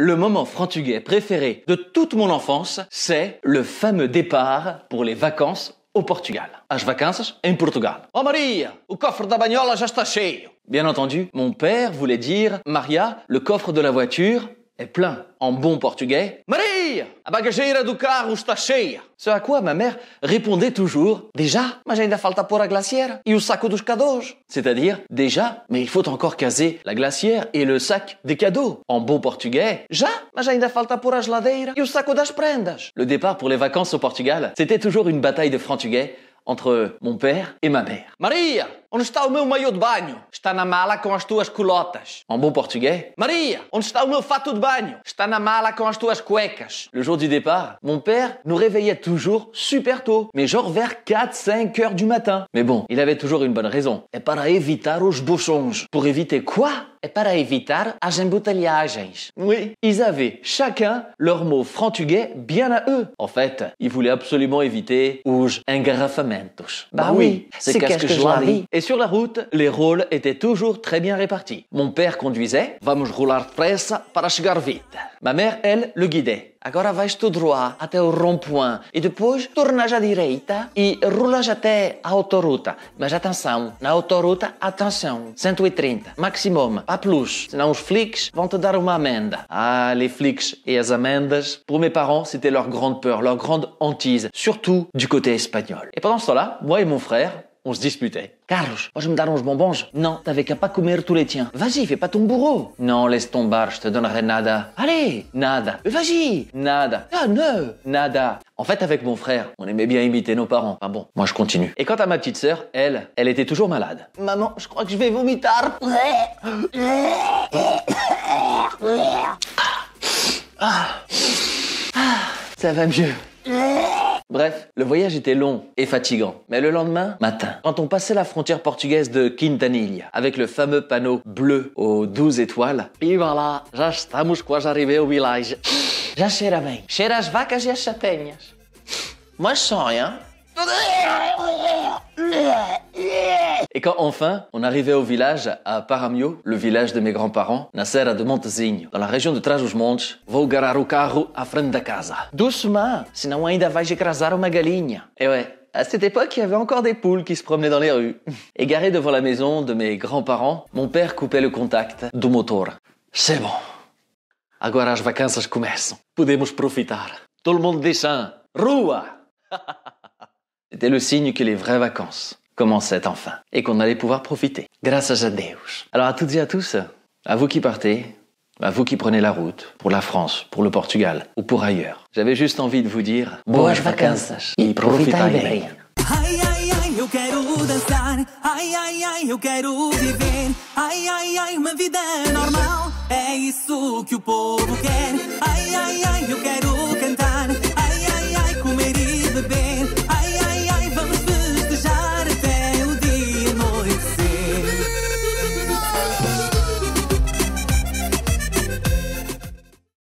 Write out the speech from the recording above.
Le moment frantuguet préféré de toute mon enfance, c'est le fameux départ pour les vacances au Portugal. As vacances en Portugal. Oh Maria, o coffre da bagnola já cheio. Bien entendu, mon père voulait dire Maria, le coffre de la voiture est plein, en bon portugais, Maria, a bagageira do carro está cheia. Ce à quoi ma mère répondait toujours, déjà, mas ainda falta pôr a glacière e o saco dos cadeaux. C'est-à-dire, déjà, mais il faut encore caser la glacière et le sac des cadeaux. En bon portugais, já, mas ainda falta pôr a geladeira e o saco das prendas. Le départ pour les vacances au Portugal, c'était toujours une bataille de franc entre mon père et ma mère. Maria, Onde está o meu maiô de banho? Está na mala com as tuas culotas. En bon portugais. Maria, onde está o meu fato de banho? Está na mala com as tuas cuecas. Le jour du départ, mon père nous réveillait toujours super tôt, mais genre vers 4-5 heures du matin. Mais bon, il avait toujours une bonne raison. É para evitar os bouchons. Pour éviter quoi É para evitar as embouteillages. Oui, ils avaient chacun leur mot frantugais bien à eux. En fait, ils voulaient absolument éviter os engarrafamentos. Bah, bah oui, c'est qu'est-ce que, que je et sur la route, les rôles étaient toujours très bien répartis. Mon père conduisait, vamos rular pressa para chegar vite. Ma mère, elle, le guidait. Agora vais tout droit até o rond-point e depois tournage à direita e roulage até a autoruta. Mas atenção, na autoruta, atenção, 130, e maximum, pas plus, sinon os flics vão te dar uma amenda. » Ah, les flics et les amendes. Pour mes parents, c'était leur grande peur, leur grande hantise, surtout du côté espagnol. Et pendant cela, moi et mon frère, on se disputait. Carlos, moi je me d'arrange mon Non, t'avais qu'à pas comer tous les tiens. Vas-y, fais pas ton bourreau. Non, laisse tomber, je te donnerai nada. Allez, nada. Euh, vas-y, nada. Ah, ne, nada. En fait, avec mon frère, on aimait bien imiter nos parents. Ah bon, moi je continue. Et quant à ma petite sœur, elle, elle était toujours malade. Maman, je crois que je vais vomiter. ah, ça va mieux. Bref, le voyage était long et fatigant. Mais le lendemain matin, quand on passait la frontière portugaise de Quintanilha avec le fameux panneau bleu aux 12 étoiles, et voilà, já estamos quase arrivés au village. Já cheira bem. Cheira as vacas e as Mas só, et quand enfin on arrivait au village, à Paramio, le village de mes grands-parents, Nasser de Montezinho, dans la région de Trás-os-Montes, vou garar o carro à frente da casa. Doucement, sinon ainda vais écraser uma galinha. Et eh ouais, à cette époque, il y avait encore des poules qui se promenaient dans les rues. Égaré devant la maison de mes grands-parents, mon père coupait le contact du moteur. C'est bon. Agora as vacances começam. Podemos profiter. Tout le monde descend. Ah, rua! C'était le signe que les vraies vacances commençaient enfin et qu'on allait pouvoir profiter. Grâce à Deus. Alors à toutes et à tous, à vous qui partez, à vous qui prenez la route pour la France, pour le Portugal ou pour ailleurs, j'avais juste envie de vous dire Bonnes vacances et profitez les bien. quero